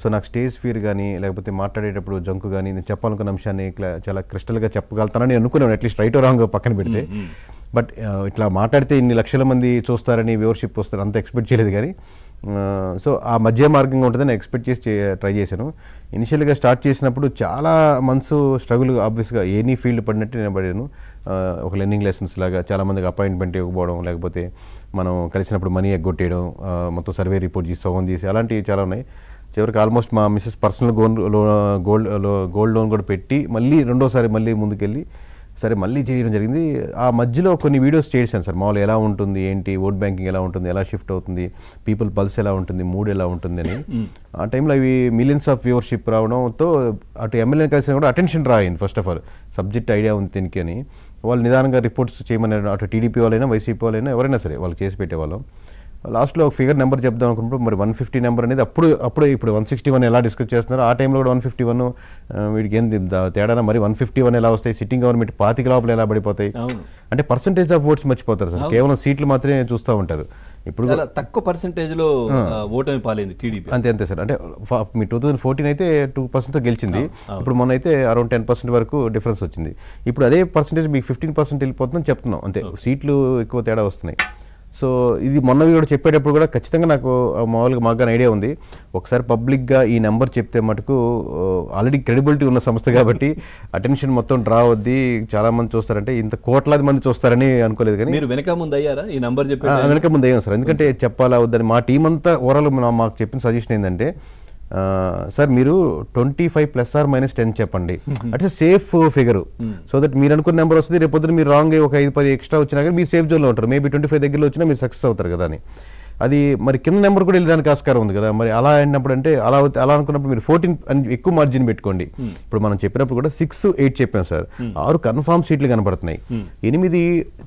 So నాకు stage fear కానీ లేకపోతే మాట్లాడేటప్పుడు జంకు కానీ నేను చెప్పాలనుకున్న అంశాన్ని చాలా క్రిస్టల్గా చెప్పగలుగుతానని అనుకున్నాను అట్లీస్ట్ రైట్ రాంగ్ పక్కన పెడితే బట్ ఇట్లా మాట్లాడితే ఇన్ని లక్షల మంది చూస్తారని వ్యూవర్షిప్ వస్తారు అంత ఎక్స్పెక్ట్ చేయలేదు కానీ సో ఆ మధ్య మార్గంగా ఉంటుందని ఎక్స్పెక్ట్ చేసి ట్రై చేశాను ఇనిషియల్గా స్టార్ట్ చేసినప్పుడు చాలా మంత్స్ స్ట్రగుల్ ఆబ్వియస్గా ఎనీ ఫీల్డ్ పడినట్టు నేను పడాను ఒక లెర్నింగ్ లెసన్స్ లాగా చాలామందికి అపాయింట్మెంట్ ఇవ్వకపోవడం లేకపోతే మనం కలిసినప్పుడు మనీ ఎగ్గొట్టేయడం మొత్తం సర్వే రిపోర్ట్ చేసి సగం చేసి అలాంటివి చాలా ఉన్నాయి చివరికి ఆల్మోస్ట్ మా మిస్సెస్ పర్సనల్ గోన్ గోల్డ్ గోల్డ్ లోన్ కూడా పెట్టి మళ్ళీ రెండోసారి మళ్ళీ ముందుకెళ్ళి సరే మళ్ళీ చేయడం జరిగింది ఆ మధ్యలో కొన్ని వీడియోస్ చేసాను సార్ మామూలు ఎలా ఉంటుంది ఏంటి ఓట్ బ్యాంకింగ్ ఎలా ఉంటుంది ఎలా షిఫ్ట్ అవుతుంది పీపుల్ పల్స్ ఎలా ఉంటుంది మూడ్ ఎలా ఉంటుంది అని hmm. ఆ టైంలో అవి మిలియన్స్ ఆఫ్ వ్యూవర్షిప్ రావడంతో అటు ఎమ్మెల్యేని కలిసి కూడా అటెన్షన్ రాయింది first of all subject idea ఉంది దీనికి అని వాళ్ళు నిదానంగా రిపోర్ట్స్ చేయమని అటు టీడీపీ వాళ్ళైనా వైసీపీ వాళ్ళైనా ఎవరైనా సరే వాళ్ళు చేసి పెట్టేవాళ్ళం లాస్ట్లో ఒక ఫిగర్ నెంబర్ చెప్దాం అనుకున్నప్పుడు మరి వన్ ఫిఫ్టీ నెంబర్ అనేది అప్పుడు అప్పుడు ఇప్పుడు వన్ సిక్స్టీ వన్ ఎలా డిస్కస్ చేస్తున్నారు ఆ టైంలో కూడా వన్ ఫిఫ్టీ వన్ వీడికి ఏంది తేడా మరి వన్ ఫిఫ్టీ వన్ ఎలా వస్తాయి సిట్టింగ్ గవర్నమెంట్ పాతిక లోపల ఎలా పడిపోతాయి అంటే పర్సంటేజ్ ఆఫ్ ఓట్స్ మర్చిపోతారు సార్ కేవలం సీట్లు మాత్రమే చూస్తూ ఉంటారు ఇప్పుడు తక్కువ పర్సంటేజ్ లో ఓటమి పాలేదు టీడీపీ అంతే అంతే సార్ అంటే మీ టూ థౌసండ్ ఫోర్టీన్ అయితే టూ పర్సెంట్తో గెలిచింది ఇప్పుడు మొన్న అయితే అరౌండ్ టెన్ పర్సెంట్ వరకు డిఫరెన్స్ వచ్చింది ఇప్పుడు అదే పర్సంటేజ్ మీకు ఫిఫ్టీన్ పర్సెంట్ వెళ్ళిపోతుందని చెప్తున్నాం అంతే సీట్లు ఎక్కువ తేడా వస్తున్నాయి సో ఇది మొన్న కూడా చెప్పేటప్పుడు కూడా ఖచ్చితంగా నాకు మామూలుగా మాకు కానీ ఐడియా ఉంది ఒకసారి పబ్లిక్గా ఈ నెంబర్ చెప్తే మటుకు ఆల్రెడీ క్రెడిబిలిటీ ఉన్న సంస్థ కాబట్టి అటెన్షన్ మొత్తం డ్రా అవుద్ది చాలా మంది చూస్తారంటే ఇంత కోట్లాది మంది చూస్తారని అనుకోలేదు కానీ మీరు వెనక ముందు అయ్యారా ఈ నెంబర్ చెప్పి వెనక ముందు అయ్యాం సార్ ఎందుకంటే చెప్పాలా వద్దని మా టీం అంతా ఓవరాల్ మాకు చెప్పిన సజెషన్ ఏంటంటే సార్ మీరు twenty five plus or minus ten చెప్పండి అంటే సేఫ్ ఫిగర్ సో దట్ మీరు అనుకున్న నెంబర్ వస్తుంది రేపొద్దున మీరు రాంగ్ ఒక ఐదు పది ఎక్స్ట్రా వచ్చినా కానీ మీరు సేఫ్ జోన్లో ఉంటారు మేబీ ట్వంటీ ఫైవ్ దగ్గరలో వచ్చినా మీరు సక్సెస్ అవుతారు కదా అని అది మరి కింద నెంబర్ కూడా వెళ్ళడానికి ఆస్కారం ఉంది కదా మరి అలా అయినప్పుడు అంటే అలా అలా అనుకున్నప్పుడు మీరు ఫోర్టీన్ అని ఎక్కువ మార్జిన్ పెట్టుకోండి hmm. ఇప్పుడు మనం చెప్పినప్పుడు కూడా సిక్స్ ఎయిట్ చెప్పాం సార్ hmm. ఆరు కన్ఫామ్ సీట్లు కనబడుతున్నాయి hmm. ఎనిమిది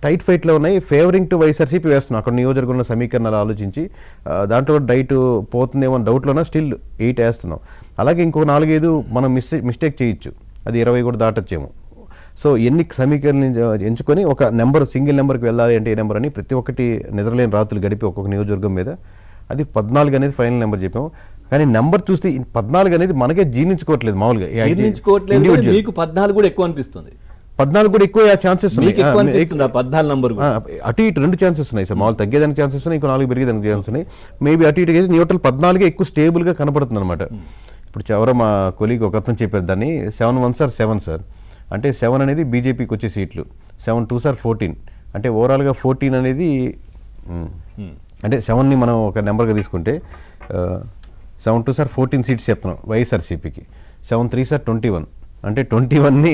టైట్ ఫైట్లో ఉన్నాయి ఫేవరింగ్ టు వైఎస్ఆర్సీపీ వేస్తున్నాం అక్కడ నియోజకవర్గంలో సమీకరణాలు ఆలోచించి దాంట్లో డైట్ పోతుందేమో డౌట్లోనా స్టిల్ ఎయిట్ వేస్తున్నాం అలాగే ఇంకో నాలుగైదు మనం మిస్ మిస్టేక్ చేయొచ్చు అది ఇరవై కూడా దాటొచ్చేమో సో ఎన్ని సమీకరణ ఎంచుకొని ఒక నెంబర్ సింగిల్ నెంబర్కి వెళ్ళాలి అంటే ఏ నెంబర్ అని ప్రతి ఒక్కటి నిద్రలేని రాత్రులు గడిపి ఒక్కొక్క నియోజకవర్గం మీద అది పద్నాలుగు అనేది ఫైనల్ నెంబర్ చెప్పాము కానీ నెంబర్ చూస్తే పద్నాలుగు అనేది మనకే జీర్ణించుకోవట్లేదు మామూలుగా మీకు పద్నాలుగు కూడా ఎక్కువ అనిపిస్తుంది పద్నాలుగు కూడా ఎక్కువ ఛాన్సెస్ అటు ఇటు రెండు ఛాన్సెస్ ఉన్నాయి సార్ మామూలు తగ్గేదానికి ఛాన్సెస్ ఉన్నాయి ఇంకో నాలుగు పెరిగేదానికి ఛాన్సెస్ ఉన్నాయి మేబీ అటు ఇటు న్యూట్రల్ పద్నాలుగు ఎక్కువ స్టేబుల్గా కనపడుతుంది అనమాట ఇప్పుడు ఎవరో మా కొలీగ్ ఒక అతను చెప్పారు దాన్ని seven one sir seven sir అంటే సెవెన్ అనేది బీజేపీకి వచ్చే సీట్లు సెవెన్ టూ సార్ ఫోర్టీన్ అంటే ఓవరాల్గా ఫోర్టీన్ అనేది అంటే సెవెన్ని మనం ఒక నెంబర్గా తీసుకుంటే seven two sir fourteen seats చెప్తున్నాం వైఎస్ఆర్సీపీకి seven three sir twenty one అంటే ట్వంటీ వన్ని